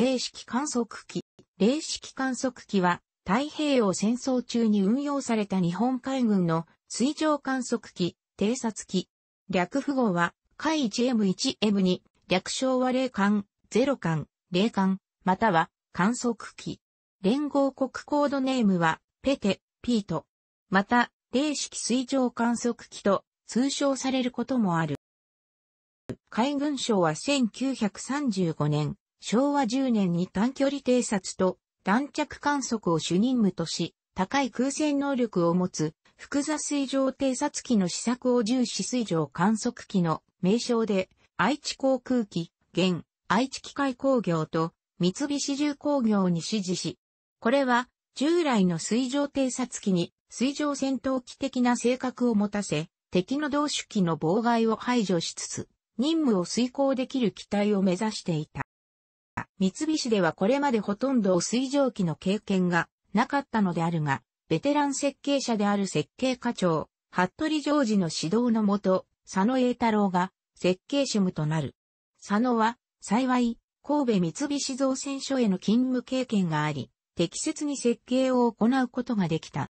零式観測機。零式観測機は、太平洋戦争中に運用された日本海軍の水上観測機、偵察機。略符号は、海 1M1M2、略称は0艦、ロ艦、霊艦、または観測機。連合国コードネームは、ペテ、ピート。また、零式水上観測機と通称されることもある。海軍省は1935年、昭和10年に短距離偵察と弾着観測を主任務とし、高い空戦能力を持つ複座水上偵察機の試作を重視水上観測機の名称で、愛知航空機、現、愛知機械工業と三菱重工業に指示し、これは従来の水上偵察機に水上戦闘機的な性格を持たせ、敵の同種機の妨害を排除しつつ、任務を遂行できる機体を目指していた。三菱ではこれまでほとんどを水蒸気の経験がなかったのであるが、ベテラン設計者である設計課長、服部ージの指導のもと、佐野栄太郎が設計主務となる。佐野は、幸い、神戸三菱造船所への勤務経験があり、適切に設計を行うことができた。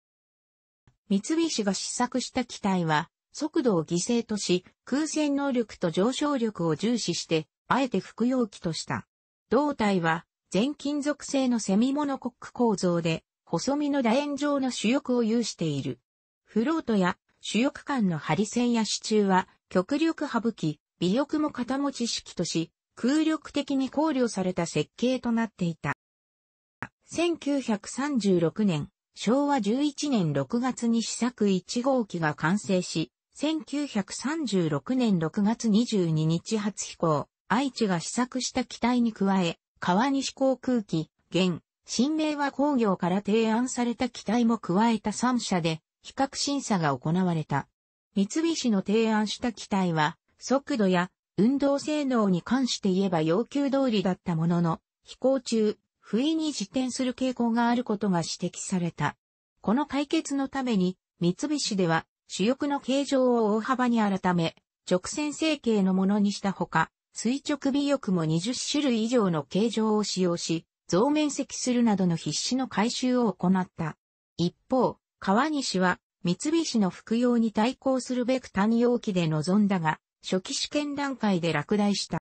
三菱が試作した機体は、速度を犠牲とし、空戦能力と上昇力を重視して、あえて服用機とした。胴体は全金属製のセミモノコック構造で、細身の楕円状の主翼を有している。フロートや主翼間の針線や支柱は極力省き、尾翼も肩持ち式とし、空力的に考慮された設計となっていた。1936年、昭和11年6月に試作1号機が完成し、1936年6月22日初飛行、愛知が試作した機体に加え、川西航空機、現、新名和工業から提案された機体も加えた3社で、比較審査が行われた。三菱の提案した機体は、速度や運動性能に関して言えば要求通りだったものの、飛行中、不意に自転する傾向があることが指摘された。この解決のために、三菱では主翼の形状を大幅に改め、直線成形のものにしたほか、垂直尾翼も20種類以上の形状を使用し、増面積するなどの必死の回収を行った。一方、川西は三菱の服用に対抗するべく単容機で臨んだが、初期試験段階で落第した。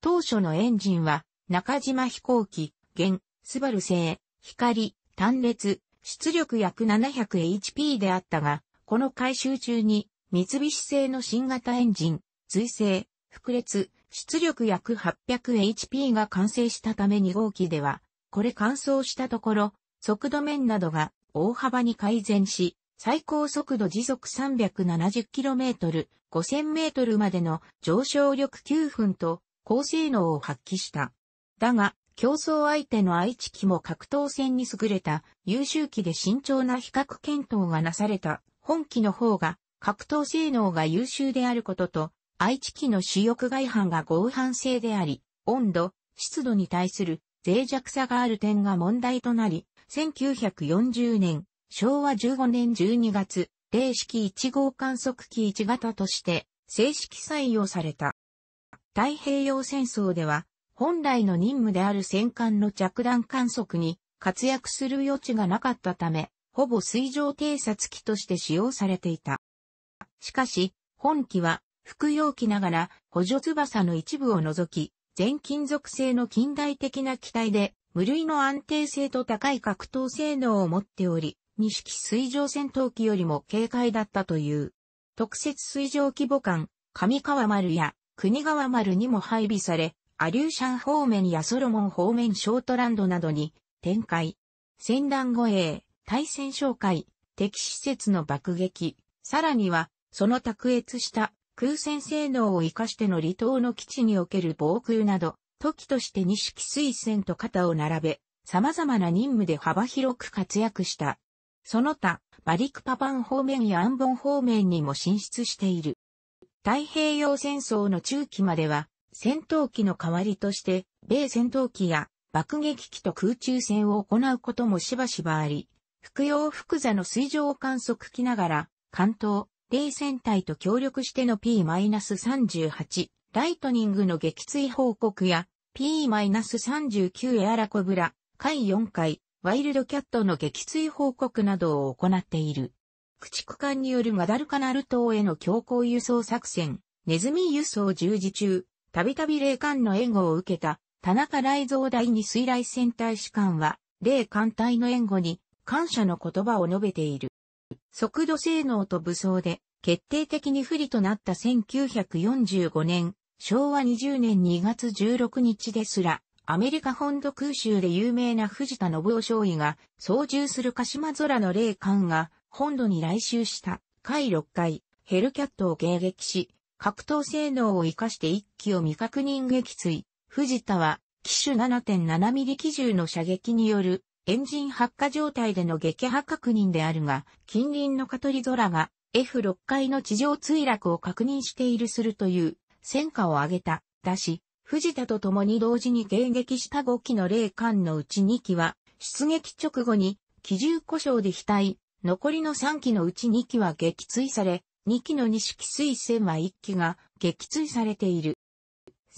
当初のエンジンは、中島飛行機、現、スバル製、光、単列、出力約 700HP であったが、この回収中に、三菱製の新型エンジン、随製、複列、出力約 800HP が完成したため2号機では、これ乾燥したところ、速度面などが大幅に改善し、最高速度時速 370km、5000m までの上昇力9分と高性能を発揮した。だが、競争相手の愛知機も格闘戦に優れた優秀機で慎重な比較検討がなされた本機の方が格闘性能が優秀であることと愛知機の主翼外反が合反性であり、温度、湿度に対する脆弱さがある点が問題となり、1940年、昭和15年12月、零式1号観測機1型として正式採用された。太平洋戦争では、本来の任務である戦艦の着弾観測に活躍する余地がなかったため、ほぼ水上偵察機として使用されていた。しかし、本機は服用機ながら補助翼の一部を除き、全金属製の近代的な機体で、無類の安定性と高い格闘性能を持っており、二式水上戦闘機よりも軽快だったという。特設水上規模艦、上川丸や国川丸にも配備され、アリューシャン方面やソロモン方面ショートランドなどに展開。戦乱護衛、対戦哨戒、敵施設の爆撃、さらには、その卓越した空戦性能を活かしての離島の基地における防空など、時として二式水戦と肩を並べ、様々な任務で幅広く活躍した。その他、バリクパパン方面やアンボン方面にも進出している。太平洋戦争の中期までは、戦闘機の代わりとして、米戦闘機や爆撃機と空中戦を行うこともしばしばあり、服用複座の水上観測機ながら、関東、霊戦隊と協力しての P-38、ライトニングの撃墜報告や P-39 エアラコブラ、回4回、ワイルドキャットの撃墜報告などを行っている。駆逐艦によるマダルカナル島への強行輸送作戦、ネズミ輸送従事中、たびたび霊艦の援護を受けた、田中雷蔵第二水雷戦隊士官は、霊艦隊の援護に感謝の言葉を述べている。速度性能と武装で決定的に不利となった1945年、昭和20年2月16日ですら、アメリカ本土空襲で有名な藤田信夫将尉が操縦する鹿島空の霊艦が本土に来襲した第6回ヘルキャットを迎撃し、格闘性能を活かして一機を未確認撃墜。藤田は機種7.7ミリ機銃の射撃によるエンジン発火状態での撃破確認であるが、近隣のカトリゾラが F6 階の地上墜落を確認しているするという戦果を挙げた、だし、藤田と共に同時に迎撃した5機の霊艦のうち2機は、出撃直後に機銃故障で被体、残りの3機のうち2機は撃墜され、2機の西式水船は1機が撃墜されている。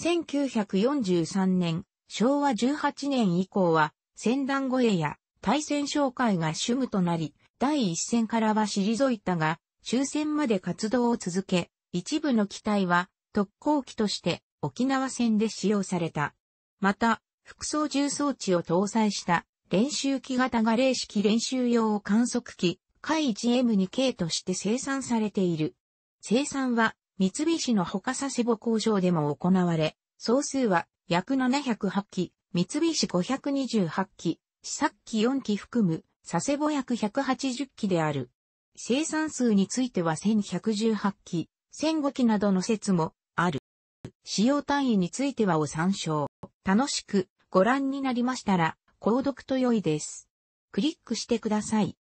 1943年、昭和18年以降は、戦乱護衛や対戦紹介が主務となり、第一線からは退いたが、終戦まで活動を続け、一部の機体は特攻機として沖縄戦で使用された。また、副操縦装置を搭載した練習機型が霊式練習用観測機、海 1M2K として生産されている。生産は三菱の他佐世保工場でも行われ、総数は約708機、三菱528機、試作機4機含む、佐世保約180機である。生産数については1118機、1005機などの説もある。使用単位についてはを参照。楽しくご覧になりましたら、購読と良いです。クリックしてください。